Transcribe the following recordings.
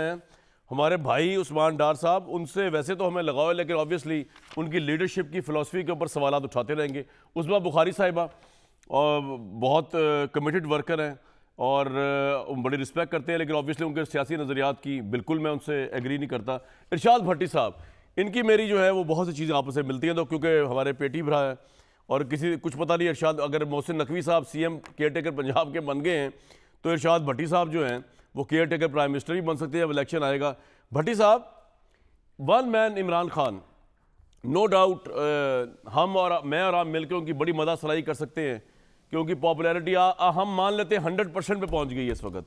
हमारे भाई उस्मान डार साहब उनसे वैसे तो हमें लगाव है लेकिन ऑब्वियसली उनकी लीडरशिप की फ़िलासफ़ी के ऊपर सवाल उठाते रहेंगे उसमा बुखारी साहिबा और बहुत कमिटेड वर्कर हैं और बड़ी रिस्पेक्ट करते हैं लेकिन ऑब्वियसली उनके सियासी नज़रियात की बिल्कुल मैं उनसे एग्री नहीं करता इरशाद भट्टी साहब इनकी मेरी जो है वो बहुत सी चीज़ें आपस में मिलती हैं तो क्योंकि हमारे पेटी भरा है और किसी कुछ पता नहीं इरशाद अगर मोहसिन नकवी साहब C M caretaker Punjab के बन गए हैं तो इरशाद भट्टी साहब जो हैं वो केयर टेकर प्राइम मिनिस्टर भी बन सकते हैं अब इलेक्शन आएगा भट्टी साहब one man Imran Khan no doubt हम और मैं और आप मिलकर उनकी बड़ी मदा सलाई कर सकते हैं क्योंकि पॉपुलैरिटी हम मान लेते हैं हंड्रेड परसेंट पर पहुँच गई है इस वक्त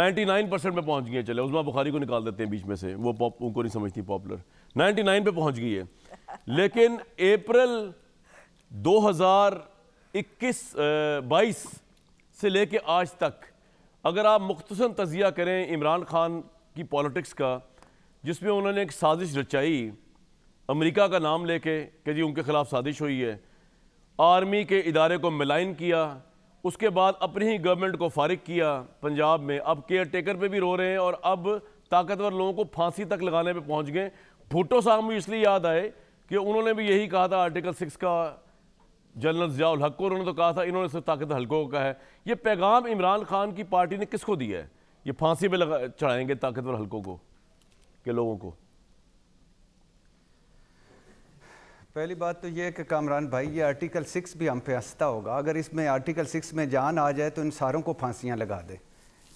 नाइन्टी नाइन परसेंट पर पहुँच गई है चले उजमा बुखारी को निकाल देते हैं बीच में से वो पॉप उनको नहीं समझती पॉपुलर नाइन्टी नाइन पर पहुँच गई है लेकिन अप्रैल दो हज़ार इक्कीस बाईस से लेके आज तक अगर आप मुख्तसर तजिया करें इमरान खान की पॉलिटिक्स का जिसमें उन्होंने एक साजिश रचाई अमेरिका का नाम लेके कि जी उनके ख़िलाफ़ साजिश हुई है आर्मी के इदारे को मिलाइन किया उसके बाद अपनी ही गवर्नमेंट को फारिग किया पंजाब में अब केयर टेकर पर भी रो रहे हैं और अब ताकतवर लोगों को फांसी तक लगाने पर पहुँच गए भुट्टो साहब मुझे इसलिए याद आए कि उन्होंने भी यही कहा था आर्टिकल सिक्स का जनरल जियाउल हक को उन्होंने तो कहा था इन्होंने सिर्फ ताकत हल्कों का है ये पैगाम इमरान खान की पार्टी ने किसको दिया है ये फांसी पे लगा चढ़ाएंगे ताकतवर हल्कों को के लोगों को पहली बात तो ये है कि कामरान भाई ये आर्टिकल सिक्स भी हम पे हंसता होगा अगर इसमें आर्टिकल सिक्स में जान आ जाए तो इन सारों को फांसियाँ लगा दें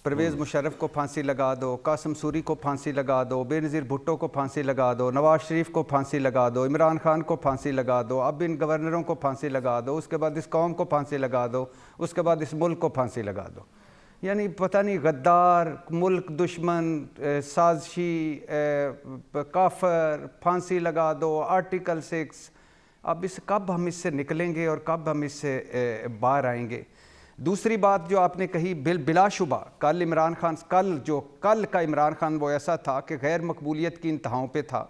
परवेज़ हम्म। मुशरफ़ को फांसी लगा दो कासम सूरी को फांसी लगा दो बेनज़ीर भुट्टो को फांसी लगा दो नवाज़ शरीफ को फांसी लगा दो इमरान खान को फांसी लगा दो अब इन गवर्नरों को फांसी लगा दो उसके बाद इस कौम को फांसी लगा दो उसके बाद इस मुल्क को फांसी लगा दो यानी पता नहीं गद्दार मुल्क दुश्मन साजशी काफर फांसी लगा दो आर्टिकल सिक्स अब इस कब हम इससे निकलेंगे और कब हम इससे बाहर आएंगे दूसरी बात जो आपने कही बिल बिलाशुबा कल इमरान खान कल जो कल का इमरान खान वो ऐसा था कि गैर मकबूलीत की इंतहाओं पर था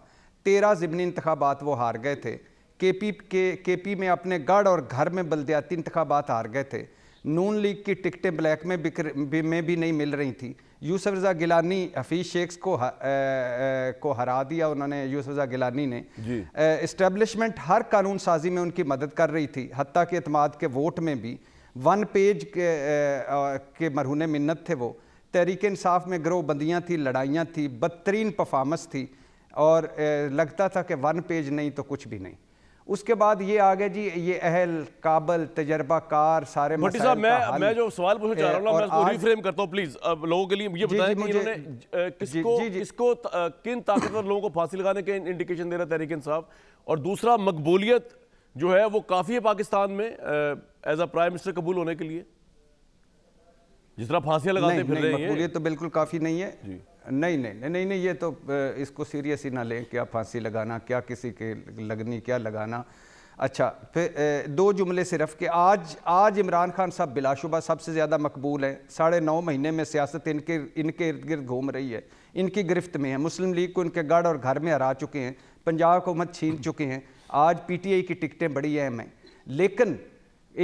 तेरह ज़मनी इंतबात वो हार गए थे के पी के के पी में अपने गढ़ और घर में बलद्याती इंतबात हार गए थे नून लीग की टिकटें ब्लैक में बिक में भी नहीं मिल रही थी यूसफ रज़ा गिलानी हफीज़ शेख्स को आ, आ, को हरा दिया उन्होंने यूसफ रज़ा गिलानी ने इस्टेबलिशमेंट हर कानून साजी में उनकी मदद कर रही थी हती के अतमाद के वोट में भी वन पेज के, के मरहून मन्नत थे वो तहरीक इसाफ़ में ग्रोह बंदियाँ थी लड़ाइयाँ थी बदतरीन परफार्मेंस थी और लगता था कि वन पेज नहीं तो कुछ भी नहीं उसके बाद ये आ गए जी ये अहल काबल तजर्बा कार सारे साहब मैं मैं जो सवाल पूछना चाह रहा हूँ मैं रीफ्रेम करता हूँ प्लीज़ अब लोगों के लिए ये बताएं कि इन्होंने किसको जी, जी, किसको किन ताकतवर लोगों को फांसी लगाने के इंडिकेशन दे रहा तहरीक इंसाफ और दूसरा मकबूलियत जो है वो काफ़ी है पाकिस्तान में एज अ प्राइम मिनिस्टर कबूल होने के लिए जिस तरह फांसियाँ लगाते नहीं, फिर नहीं, रहे हैं ये तो बिल्कुल काफ़ी नहीं है जी नहीं नहीं नहीं नहीं नहीं ये तो इसको सीरियस ही ना लें क्या फांसी लगाना क्या किसी के लगनी क्या लगाना अच्छा फिर दो जुमले सिर्फ कि आज आज इमरान खान साहब बिलाशुबा सबसे ज़्यादा मकबूल हैं साढ़े नौ महीने में सियासत इनके इनके इर्द गिर्द घूम रही है इनकी गिरफ्त में है मुस्लिम लीग को इनके गढ़ और घर में हरा चुके हैं पंजाब को मत छीन चुके हैं आज पीटीआई की टिकटें बड़ी अहम हैं लेकिन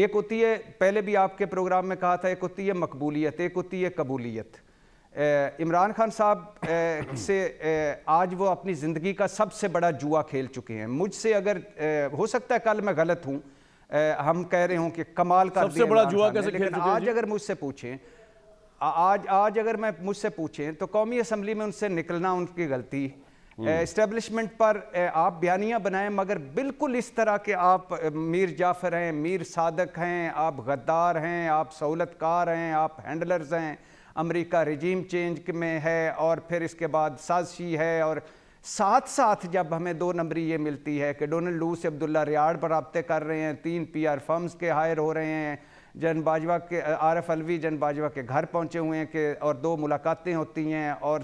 एक होती है पहले भी आपके प्रोग्राम में कहा था एक होती है मकबूलियत एक होती है कबूलियत इमरान खान साहब से आज वो अपनी ज़िंदगी का सबसे बड़ा जुआ खेल चुके हैं मुझसे अगर हो सकता है कल मैं गलत हूँ हम कह रहे हों कि कमाल का सबसे बड़ा जुआ कैसे लेकिन आज अगर मुझसे पूछें आज आज अगर मैं मुझसे पूछें तो कौमी असम्बली में उनसे निकलना उनकी गलती इस्टेब्लिशमेंट हम्म। पर आप बयानियाँ बनाएं मगर बिल्कुल इस तरह के आप मीर जाफर हैं मीर सादक हैं आप गद्दार हैं आप सहूलतकार हैं आप हैंडलर्स हैं अमेरिका रजीम चेंज में है और फिर इसके बाद साजशी है और साथ साथ जब हमें दो नंबरी ये मिलती है कि डोनल्ड लू से अब्दुल्ला रियाड पर रबते कर रहे हैं तीन पी आर फर्म्स के हायर हो रहे हैं जन बाजवा के आरफ अलवी जन बाजवा के घर पहुंचे हुए हैं कि और दो मुलाकातें होती हैं और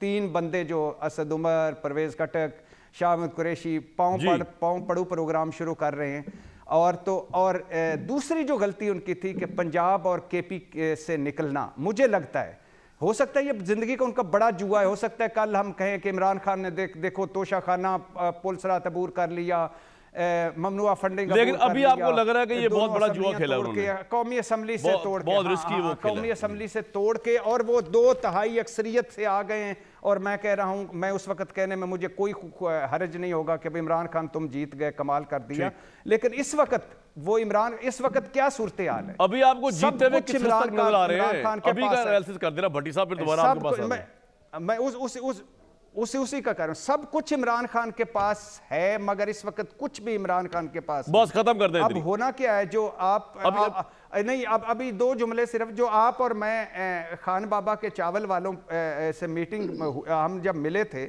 तीन बंदे जो असद उमर परवेज़ कटक शाहमद कुरेशी पाँव पड़ पाँव पड़ू प्रोग्राम शुरू कर रहे हैं और तो और दूसरी जो गलती उनकी थी कि पंजाब और केपी से निकलना मुझे लगता है हो सकता है ये ज़िंदगी का उनका बड़ा जुआ है हो सकता है कल हम कहें कि इमरान खान ने देख देखो तोशा खाना पुलसरा तबूर कर लिया え મમનુઆ ફંડિંગ લેકિન અબી આપકો લગ રહા હૈ કે યે બહોત બડા જુઆ ખેલા હોને કૌમી એસેમ્બલી સે તોડ કે બહોત રિસ્કી વો કૌમી એસેમ્બલી સે તોડ કે ઓર વો દો તહાઈ અક્ષરિયત સે આ ગયે હે ઓર મેં કહે રહા હું મેં ઉસ વક્ત કહેને મે મુજે કોઈ હرج નહીં હોગા કે ભાઈ इमरान खान તુમ જીત ગયે કમાલ કર દિયા લેકિન ઇસ વક્ત વો इमरान ઇસ વક્ત ક્યા સુરતે આ રહે અબી આપકો જીતતે હુએ કિસ તરહ નજર આ રહે હે इमरान खान કે પાસ કર દે ર ભટ્ટી સાબ ફિર દુબારા આપકે પાસ મે મે ઉસ ઉસ उसी उसी का कारण सब कुछ इमरान खान के पास है मगर इस वक्त कुछ भी इमरान खान के पास बस खत्म कर दे अब होना क्या है जो आप अभी, आ, अब... नहीं अब अभी दो जुमले सिर्फ जो आप और मैं खान बाबा के चावल वालों से मीटिंग हम जब मिले थे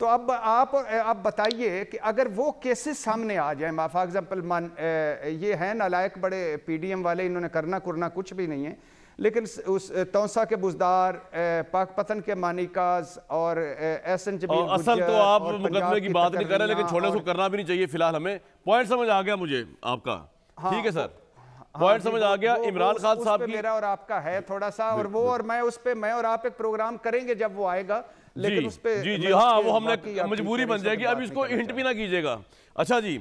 तो अब आप आप बताइए कि अगर वो केसेस सामने आ जाए फॉर एग्जाम्पल मान ये है नालायक बड़े पीडीएम वाले इन्होंने करना कुरना कुछ भी नहीं है लेकिन उस तौसा के बुजदार पाक पतन के मानिकाज और एसन जबील असल तो आप मुकदमे की बात नहीं कर रहे लेकिन छोड़े उसको करना भी नहीं चाहिए फिलहाल हमें पॉइंट समझ आ गया मुझे आपका हाँ, ठीक है सर पॉइंट हाँ, हाँ, समझ आ गया इमरान खान साहब की मेरा और आपका है थोड़ा सा और वो और मैं उस पर मैं और आप एक प्रोग्राम करेंगे जब वो आएगा लेकिन उस पर जी जी हाँ वो हमने मजबूरी बन जाएगी अब इसको इंट भी ना कीजिएगा अच्छा जी